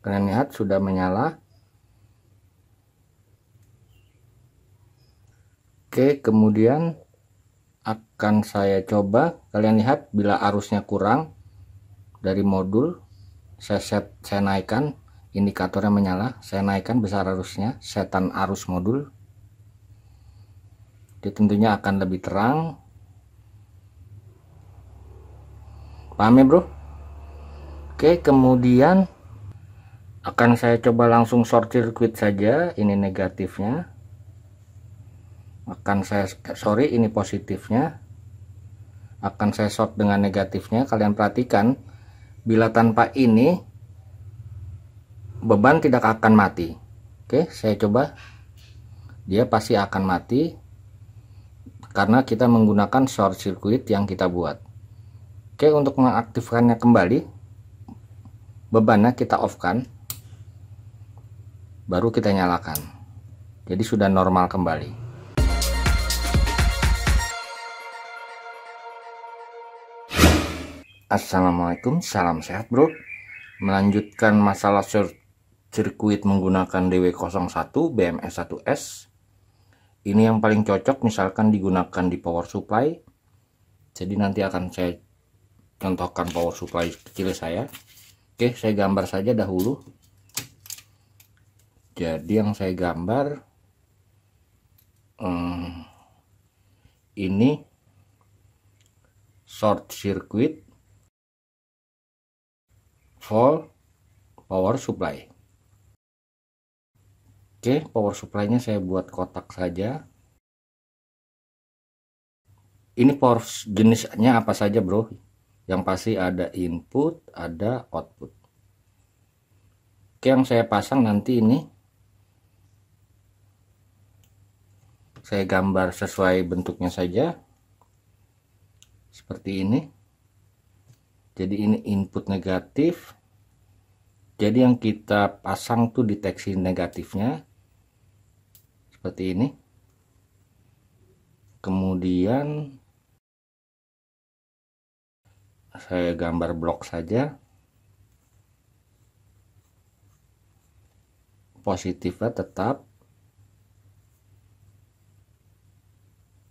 kalian lihat sudah menyala Oke kemudian akan saya coba kalian lihat bila arusnya kurang dari modul saya set saya naikkan indikatornya menyala saya naikkan besar arusnya setan arus modul dia tentunya akan lebih terang paham ya bro oke kemudian akan saya coba langsung short circuit saja ini negatifnya akan saya sorry ini positifnya akan saya short dengan negatifnya kalian perhatikan bila tanpa ini beban tidak akan mati oke saya coba dia pasti akan mati karena kita menggunakan short circuit yang kita buat oke untuk mengaktifkannya kembali bebannya kita off kan baru kita nyalakan. Jadi sudah normal kembali. Assalamualaikum, salam sehat bro. Melanjutkan masalah sirkuit menggunakan DW01 BMS 1S. Ini yang paling cocok misalkan digunakan di power supply. Jadi nanti akan saya contohkan power supply kecil saya. Oke, saya gambar saja dahulu jadi yang saya gambar hmm, ini short circuit for power supply oke power supply-nya saya buat kotak saja ini power jenisnya apa saja bro yang pasti ada input ada output oke yang saya pasang nanti ini saya gambar sesuai bentuknya saja seperti ini jadi ini input negatif jadi yang kita pasang tuh deteksi negatifnya seperti ini kemudian saya gambar blok saja positifnya tetap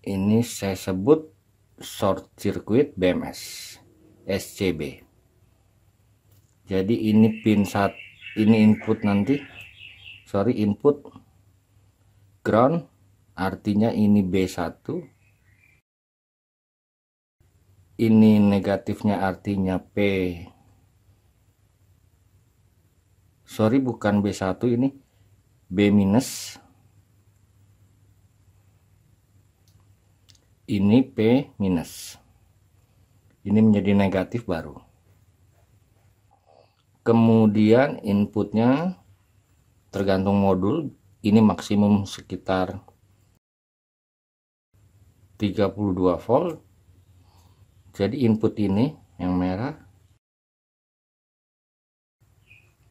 ini saya sebut short circuit BMS SCB jadi ini pin saat ini input nanti sorry input ground artinya ini B1 ini negatifnya artinya P sorry bukan B1 ini B minus ini P minus ini menjadi negatif baru kemudian inputnya tergantung modul ini maksimum sekitar 32 volt jadi input ini yang merah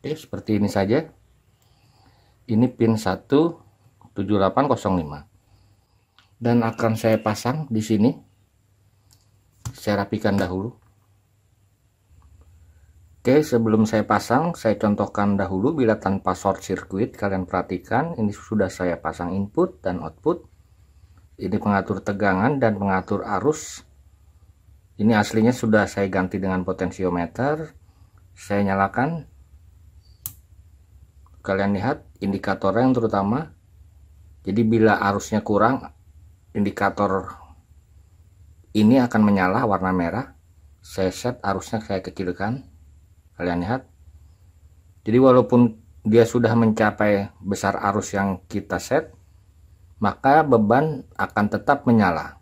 oke seperti ini saja ini pin 17805 dan akan saya pasang di sini saya rapikan dahulu oke sebelum saya pasang saya contohkan dahulu bila tanpa short circuit kalian perhatikan ini sudah saya pasang input dan output ini pengatur tegangan dan pengatur arus ini aslinya sudah saya ganti dengan potensiometer saya nyalakan kalian lihat indikatornya yang terutama jadi bila arusnya kurang indikator ini akan menyala warna merah saya set arusnya saya kecilkan kalian lihat jadi walaupun dia sudah mencapai besar arus yang kita set maka beban akan tetap menyala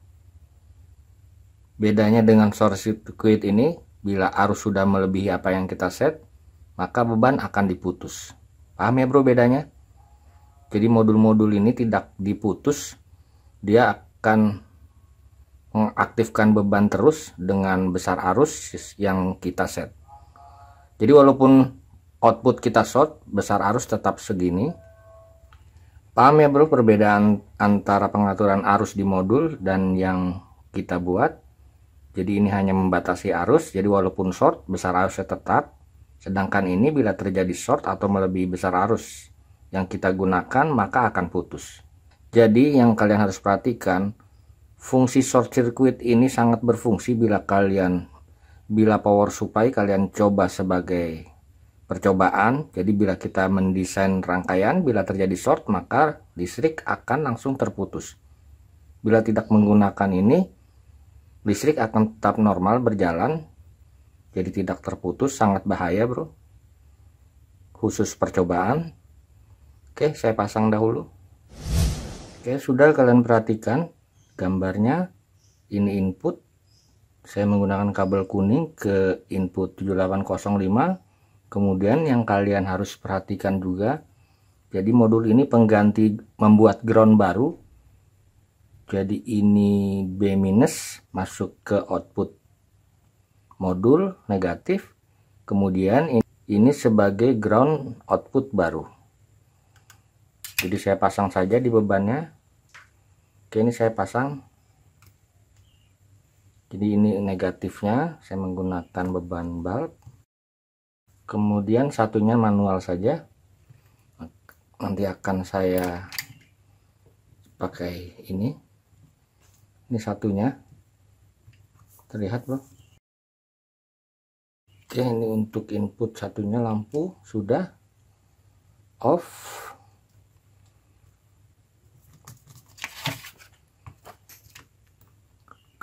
bedanya dengan short circuit ini bila arus sudah melebihi apa yang kita set maka beban akan diputus paham ya bro bedanya jadi modul-modul ini tidak diputus dia akan mengaktifkan beban terus dengan besar arus yang kita set. Jadi walaupun output kita short, besar arus tetap segini. Paham ya bro perbedaan antara pengaturan arus di modul dan yang kita buat? Jadi ini hanya membatasi arus, jadi walaupun short, besar arusnya tetap. Sedangkan ini bila terjadi short atau melebihi besar arus yang kita gunakan, maka akan putus. Jadi yang kalian harus perhatikan, fungsi short circuit ini sangat berfungsi bila kalian bila power supply kalian coba sebagai percobaan. Jadi bila kita mendesain rangkaian, bila terjadi short maka listrik akan langsung terputus. Bila tidak menggunakan ini, listrik akan tetap normal berjalan. Jadi tidak terputus, sangat bahaya bro. Khusus percobaan. Oke, saya pasang dahulu. Oke, sudah kalian perhatikan gambarnya. Ini input. Saya menggunakan kabel kuning ke input 7805. Kemudian yang kalian harus perhatikan juga, jadi modul ini pengganti membuat ground baru. Jadi ini B- minus masuk ke output modul negatif. Kemudian ini sebagai ground output baru jadi saya pasang saja di bebannya Oke ini saya pasang jadi ini negatifnya saya menggunakan beban bulb. kemudian satunya manual saja nanti akan saya pakai ini ini satunya terlihat bro oke ini untuk input satunya lampu sudah off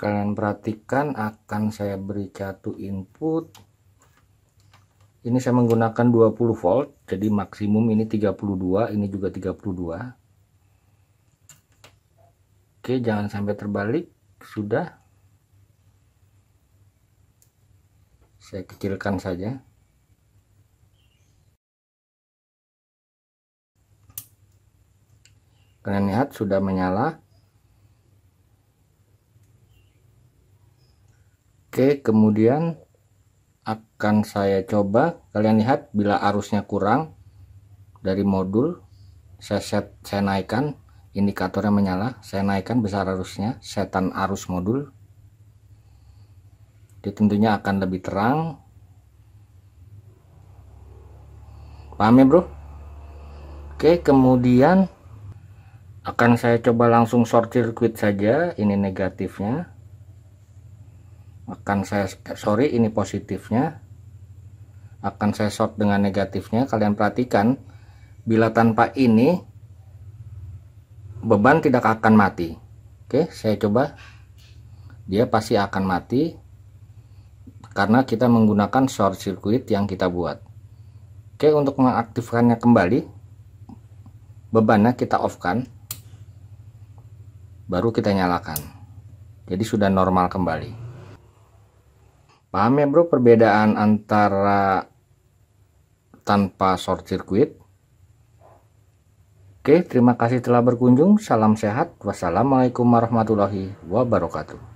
kalian perhatikan akan saya beri satu input ini saya menggunakan 20 volt jadi maksimum ini 32 ini juga 32 oke jangan sampai terbalik sudah saya kecilkan saja kalian lihat sudah menyala Oke kemudian akan saya coba kalian lihat bila arusnya kurang dari modul saya set saya naikkan indikatornya menyala saya naikkan besar arusnya setan arus modul jadi tentunya akan lebih terang paham ya bro oke kemudian akan saya coba langsung short circuit saja ini negatifnya akan saya eh, sorry ini positifnya akan saya short dengan negatifnya kalian perhatikan bila tanpa ini beban tidak akan mati oke saya coba dia pasti akan mati karena kita menggunakan short circuit yang kita buat oke untuk mengaktifkannya kembali bebannya kita off kan baru kita nyalakan jadi sudah normal kembali Paham ya bro perbedaan antara tanpa short circuit? Oke, terima kasih telah berkunjung. Salam sehat. Wassalamualaikum warahmatullahi wabarakatuh.